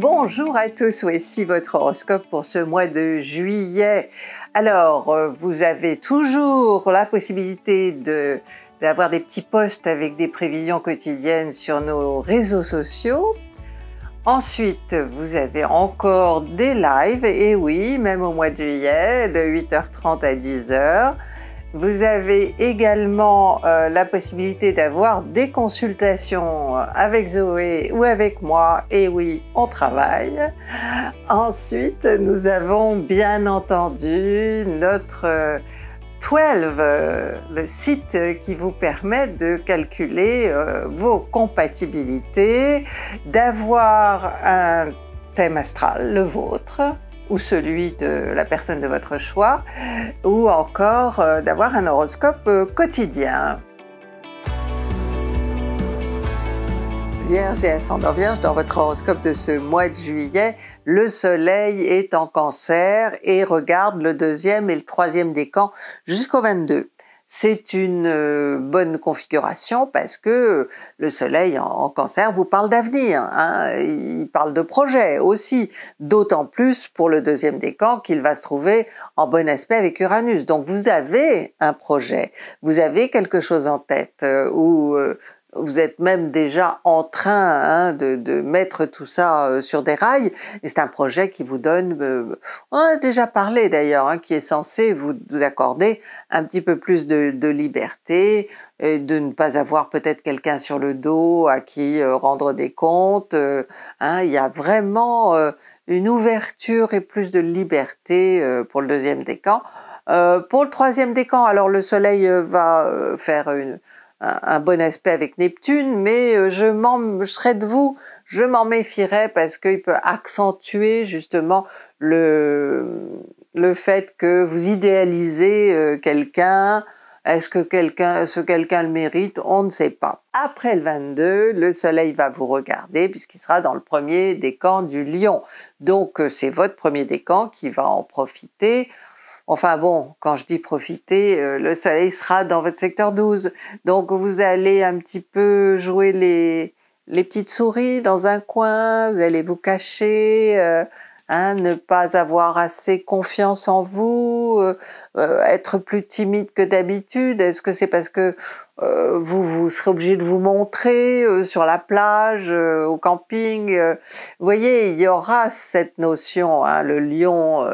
Bonjour à tous, voici votre horoscope pour ce mois de juillet. Alors, euh, vous avez toujours la possibilité de d'avoir des petits posts avec des prévisions quotidiennes sur nos réseaux sociaux. Ensuite, vous avez encore des lives, et oui, même au mois de juillet, de 8h30 à 10h. Vous avez également euh, la possibilité d'avoir des consultations euh, avec Zoé ou avec moi. Et oui, on travaille. Ensuite, nous avons bien entendu notre 12, euh, le site qui vous permet de calculer vos compatibilités, d'avoir un thème astral, le vôtre, ou celui de la personne de votre choix, ou encore euh, d'avoir un horoscope euh, quotidien. Vierge et ascendant Vierge, dans votre horoscope de ce mois de juillet, le Soleil est en cancer et regarde le deuxième et le troisième décan jusqu'au 22 c'est une euh, bonne configuration parce que le soleil en, cancer vous parle d'avenir, hein. il parle de projet aussi, d'autant plus pour le deuxième décan qu'il va se trouver en bon aspect avec Uranus. Donc vous avez un projet, vous avez quelque chose en tête euh, ou euh, vous êtes même déjà en train hein, de, de, mettre tout ça euh, sur des rails. Et c'est un projet qui vous donne, euh, on a déjà parlé d'ailleurs, hein, qui est censé vous, vous, accorder un petit peu plus de, de liberté, de ne pas avoir peut-être quelqu'un sur le dos à qui euh, rendre des comptes. Hein, il y a vraiment une ouverture et plus de liberté pour le deuxième décan. pour le troisième décan, alors le soleil va faire une un, bon aspect avec Neptune, mais euh, je m'en, je serais de vous, je m'en méfierais parce qu'il peut accentuer justement le, le fait que vous idéalisez euh, quelqu'un, est-ce que quelqu'un, ce quelqu'un le mérite On ne sait pas. Après le 22, le soleil va vous regarder puisqu'il sera dans le premier décan du lion. Donc euh, c'est votre premier décan qui va en profiter Enfin bon, quand je dis profiter, euh, le soleil sera dans votre secteur 12. Donc vous allez un petit peu jouer les, les petites souris dans un coin, vous allez vous cacher, euh, hein, ne pas avoir assez confiance en vous, euh, être plus timide que d'habitude. Est-ce que c'est parce que vous, vous serez obligé de vous montrer sur la plage, au camping Vous voyez, il y aura cette notion, hein, le lion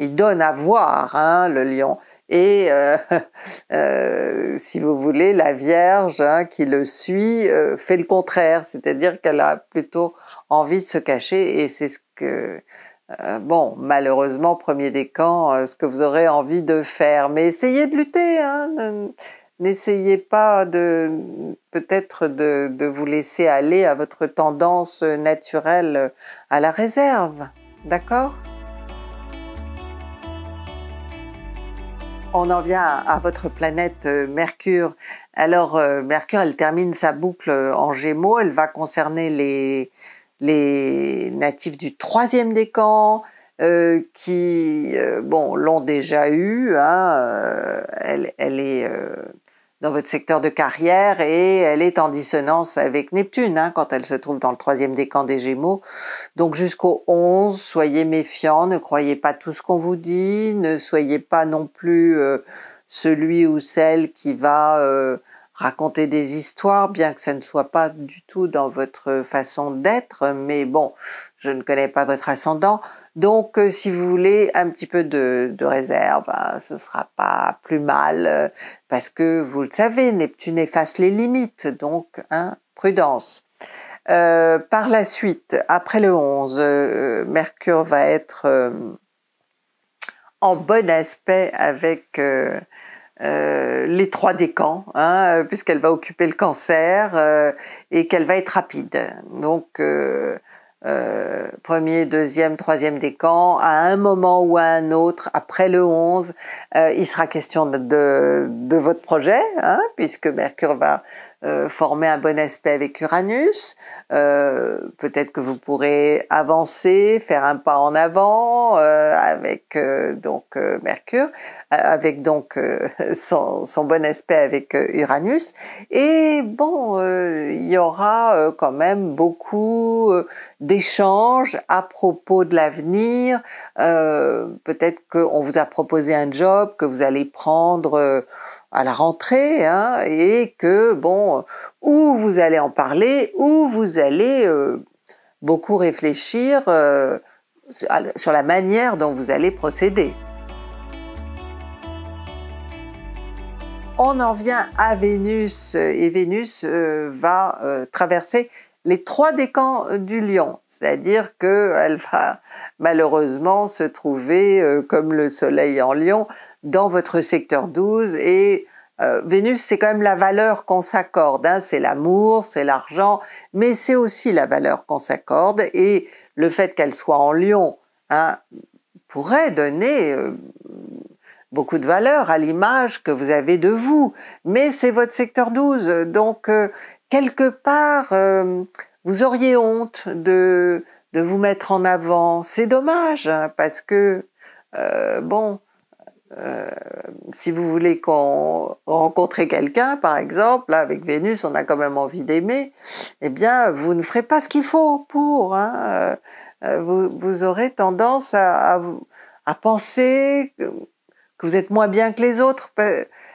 il donne à voir hein, le lion. Et euh, euh, si vous voulez, la Vierge hein, qui le suit euh, fait le contraire, c'est-à-dire qu'elle a plutôt envie de se cacher et c'est ce que, bon, malheureusement, premier des camps, ce que vous aurez envie de faire. Mais essayez de lutter, hein. n'essayez pas de peut-être de vous laisser aller à votre tendance naturelle à la réserve, d'accord On en vient à votre planète euh, Mercure. Alors, euh, Mercure, elle termine sa boucle euh, en gémeaux. Elle va concerner les, les natifs du troisième décan, qui, bon, l'ont déjà eu. Hein, elle, elle, est dans votre secteur de carrière et elle est en dissonance avec Neptune hein, quand elle se trouve dans le troisième décan des Gémeaux. Donc jusqu'au 11, soyez méfiants, ne croyez pas tout ce qu'on vous dit, ne soyez pas non plus euh, celui ou celle qui va euh, raconter des histoires, bien que ça ne soit pas du tout dans votre façon d'être, mais bon, je ne connais pas votre ascendant, donc euh, si vous voulez un petit peu de, réserve, ce hein, ce sera pas plus mal, euh, parce que vous le savez, Neptune efface les limites, donc hein, prudence. Euh, par la suite, après le 11, Mercure va être en bon aspect avec euh, les trois décans, hein, euh, puisqu'elle va occuper le cancer euh, et qu'elle va être rapide. Donc, euh, premier, deuxième, troisième décan, à un moment ou à un autre, après le 11, il sera question de, votre projet, hein, puisque Mercure va euh, former un bon aspect avec Uranus. Euh, peut-être que vous pourrez avancer, faire un pas en avant euh, avec donc Mercure, avec donc son, son, bon aspect avec Uranus. Et bon, il y aura quand même beaucoup d'échanges à propos de l'avenir. Peut-être qu'on vous a proposé un job que vous allez prendre à la rentrée hein, et que bon, ou vous allez en parler ou vous allez euh, beaucoup réfléchir euh, sur la manière dont vous allez procéder. On en vient à Vénus et Vénus euh, va traverser les trois décans du lion, c'est-à-dire qu'elle va malheureusement se trouver, comme le soleil en lion, dans votre secteur 12 et euh, Vénus, c'est quand même la valeur qu'on s'accorde, hein. c'est l'amour, c'est l'argent, mais c'est aussi la valeur qu'on s'accorde et le fait qu'elle soit en lion hein, pourrait donner euh, beaucoup de valeur à l'image que vous avez de vous, mais c'est votre secteur 12, donc euh, quelque part, vous auriez honte de, vous mettre en avant. C'est dommage, hein, parce que, bon, euh, si vous voulez qu'on rencontre quelqu'un, par exemple, là, avec Vénus, on a quand même envie d'aimer, eh bien, vous ne ferez pas ce qu'il faut pour. Hein. Euh, euh, vous, aurez tendance à, penser que, vous êtes moins bien que les autres.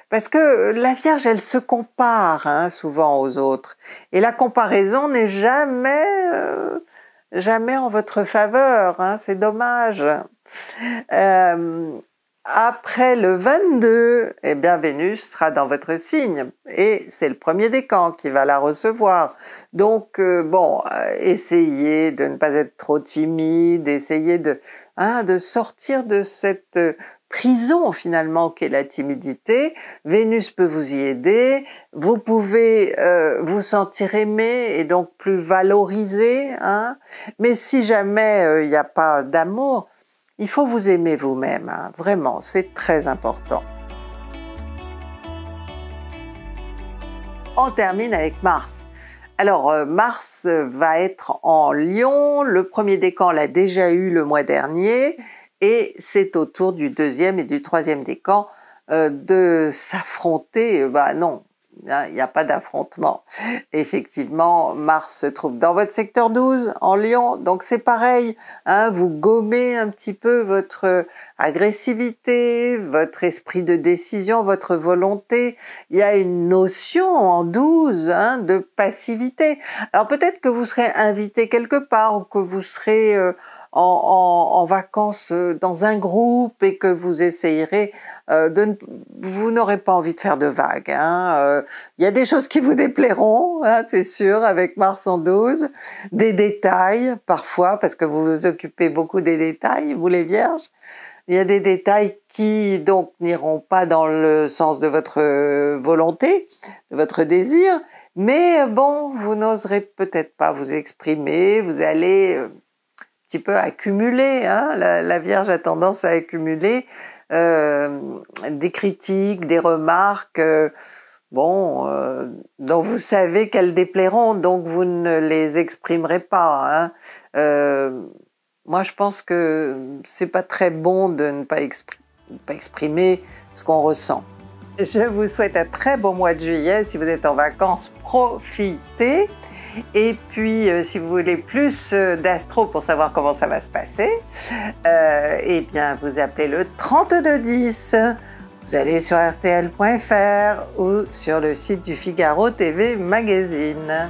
Parce que la Vierge, elle se compare hein, souvent aux autres. Et la comparaison n'est jamais, jamais en votre faveur. Hein, c'est dommage. Après le 22, eh bien Vénus sera dans votre signe et c'est le premier décan qui va la recevoir. Donc euh, bon, euh, essayez de ne pas être trop timide, essayez de, hein, sortir de cette euh, prison finalement qu'est la timidité. Vénus peut vous y aider, vous pouvez vous sentir aimé et donc plus valorisé, hein. mais si jamais il n'y a pas d'amour, il faut vous aimer vous-même, hein. vraiment, c'est très important. On termine avec Mars. Alors euh, Mars euh, va être en Lyon, le premier décan l'a déjà eu le mois dernier et c'est au tour du deuxième et du troisième décan euh, de s'affronter, bah non, il n'y a pas d'affrontement. Effectivement, Mars se trouve dans votre secteur 12, en Lyon, donc c'est pareil, hein, vous gommez un petit peu votre agressivité, votre esprit de décision, votre volonté. Il y a une notion en 12 hein, de passivité. Alors peut-être que vous serez invité quelque part ou que vous serez... Euh, en, vacances euh, dans un groupe et que vous essayerez euh, de vous n'aurez pas envie de faire de vagues. Hein, euh. Il y a des choses qui vous déplairont, hein, c'est sûr, avec Mars en 12, des détails parfois parce que vous vous occupez beaucoup des détails, vous les vierges. Il y a des détails qui donc n'iront pas dans le sens de votre volonté, de votre désir, mais bon, vous n'oserez peut-être pas vous exprimer, vous allez petit peu accumuler. Hein. la, Vierge a tendance à accumuler euh, des critiques, des remarques. Euh, bon, euh, dont vous savez qu'elles déplairont, donc vous ne les exprimerez pas. Hein. moi, je pense que c'est pas très bon de ne pas, exprimer ce qu'on ressent. Je vous souhaite un très bon mois de juillet. Si vous êtes en vacances, profitez. Et puis, euh, si vous voulez plus euh, d'astro pour savoir comment ça va se passer, euh, eh bien, vous appelez le 3210. Vous allez sur rtl.fr ou sur le site du Figaro TV Magazine.